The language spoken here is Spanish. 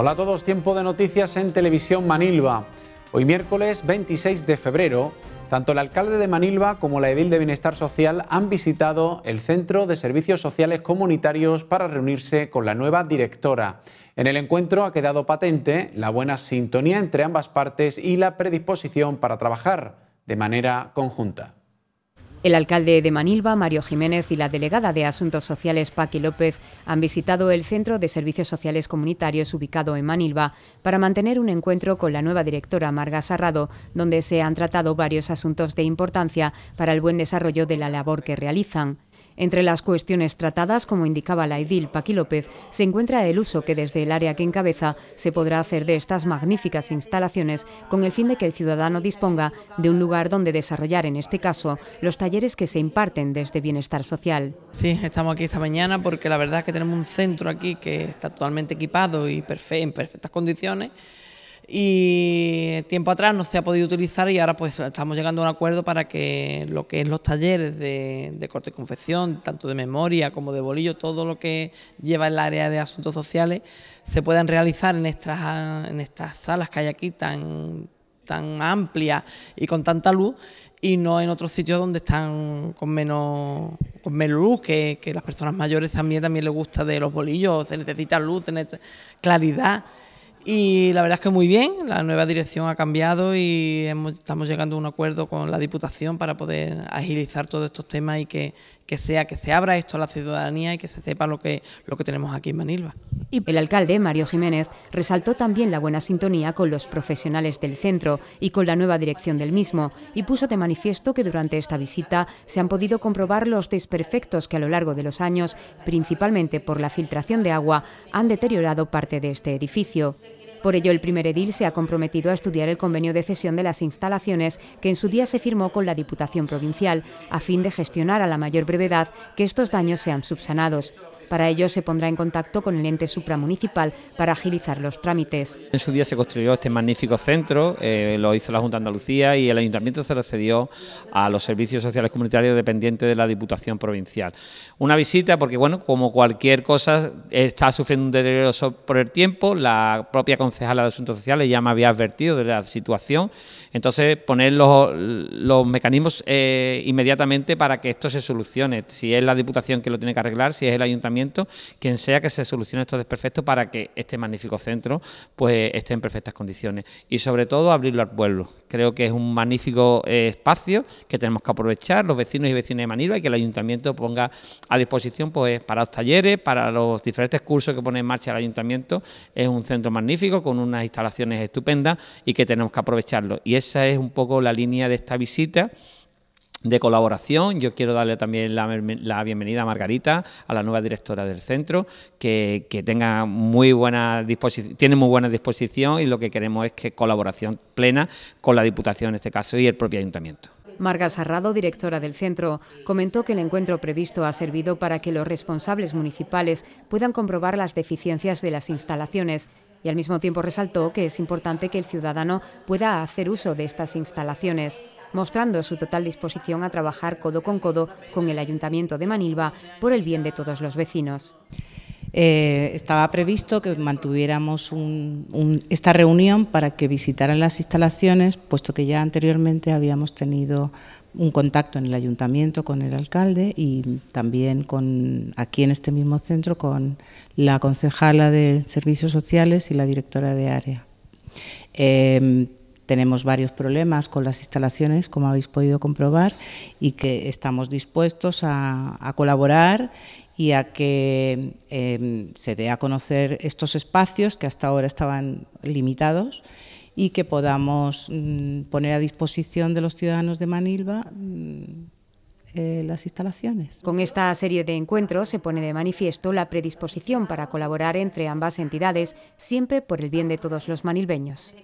Hola a todos, tiempo de noticias en Televisión Manilva. Hoy miércoles 26 de febrero, tanto el alcalde de Manilva como la edil de Bienestar Social han visitado el Centro de Servicios Sociales Comunitarios para reunirse con la nueva directora. En el encuentro ha quedado patente la buena sintonía entre ambas partes y la predisposición para trabajar de manera conjunta. El alcalde de Manilva, Mario Jiménez, y la delegada de Asuntos Sociales, Paqui López, han visitado el Centro de Servicios Sociales Comunitarios ubicado en Manilva para mantener un encuentro con la nueva directora Marga Sarrado, donde se han tratado varios asuntos de importancia para el buen desarrollo de la labor que realizan. Entre las cuestiones tratadas, como indicaba la edil Paqui López, se encuentra el uso que desde el área que encabeza se podrá hacer de estas magníficas instalaciones con el fin de que el ciudadano disponga de un lugar donde desarrollar, en este caso, los talleres que se imparten desde Bienestar Social. Sí, estamos aquí esta mañana porque la verdad es que tenemos un centro aquí que está totalmente equipado y en perfectas condiciones y tiempo atrás no se ha podido utilizar y ahora pues estamos llegando a un acuerdo para que lo que es los talleres de, corte y confección, tanto de memoria como de bolillo, todo lo que lleva el área de asuntos sociales, se puedan realizar en estas, en estas salas que hay aquí tan, tan amplias y con tanta luz y no en otros sitios donde están con menos con menos luz, que, que las personas mayores también, también les gusta de los bolillos, se necesita luz, claridad. Y la verdad es que muy bien, la nueva dirección ha cambiado y estamos llegando a un acuerdo con la Diputación para poder agilizar todos estos temas y que, que sea que se abra esto a la ciudadanía y que se sepa lo que, lo que tenemos aquí en Manilva. Y el alcalde, Mario Jiménez, resaltó también la buena sintonía con los profesionales del centro y con la nueva dirección del mismo y puso de manifiesto que durante esta visita se han podido comprobar los desperfectos que a lo largo de los años, principalmente por la filtración de agua, han deteriorado parte de este edificio. Por ello, el primer edil se ha comprometido a estudiar el convenio de cesión de las instalaciones que en su día se firmó con la Diputación Provincial, a fin de gestionar a la mayor brevedad que estos daños sean subsanados. Para ello se pondrá en contacto con el ente supramunicipal para agilizar los trámites. En su día se construyó este magnífico centro, eh, lo hizo la Junta de Andalucía y el Ayuntamiento se lo cedió a los servicios sociales comunitarios dependientes de la Diputación Provincial. Una visita porque, bueno, como cualquier cosa, está sufriendo un deterioro por el tiempo, la propia concejala de Asuntos Sociales ya me había advertido de la situación, entonces poner los, mecanismos eh, inmediatamente para que esto se solucione, si es la Diputación que lo tiene que arreglar, si es el Ayuntamiento quien sea que se solucione estos desperfectos para que este magnífico centro pues esté en perfectas condiciones y sobre todo abrirlo al pueblo. Creo que es un magnífico eh, espacio que tenemos que aprovechar los vecinos y vecinas de Manilva y que el ayuntamiento ponga a disposición pues para los talleres, para los diferentes cursos que pone en marcha el ayuntamiento. Es un centro magnífico con unas instalaciones estupendas y que tenemos que aprovecharlo. Y esa es un poco la línea de esta visita de colaboración. Yo quiero darle también la, bienvenida a Margarita, a la nueva directora del centro, que, que tenga muy buena disposición, tiene muy buena disposición y lo que queremos es que colaboración plena con la Diputación en este caso y el propio ayuntamiento. Marga Sarrado, directora del centro, comentó que el encuentro previsto ha servido para que los responsables municipales puedan comprobar las deficiencias de las instalaciones y al mismo tiempo resaltó que es importante que el ciudadano pueda hacer uso de estas instalaciones mostrando su total disposición a trabajar codo con codo con el Ayuntamiento de Manilva por el bien de todos los vecinos. Eh, estaba previsto que mantuviéramos esta reunión para que visitaran las instalaciones, puesto que ya anteriormente habíamos tenido un contacto en el ayuntamiento con el alcalde y también con aquí en este mismo centro con la concejala de servicios sociales y la directora de área. Em, tenemos varios problemas con las instalaciones, como habéis podido comprobar, y que estamos dispuestos a, colaborar y a que em, se dé a conocer estos espacios que hasta ahora estaban limitados y que podamos mm, poner a disposición de los ciudadanos de Manilva mm, eh, las instalaciones. Con esta serie de encuentros se pone de manifiesto la predisposición para colaborar entre ambas entidades, siempre por el bien de todos los manilbeños.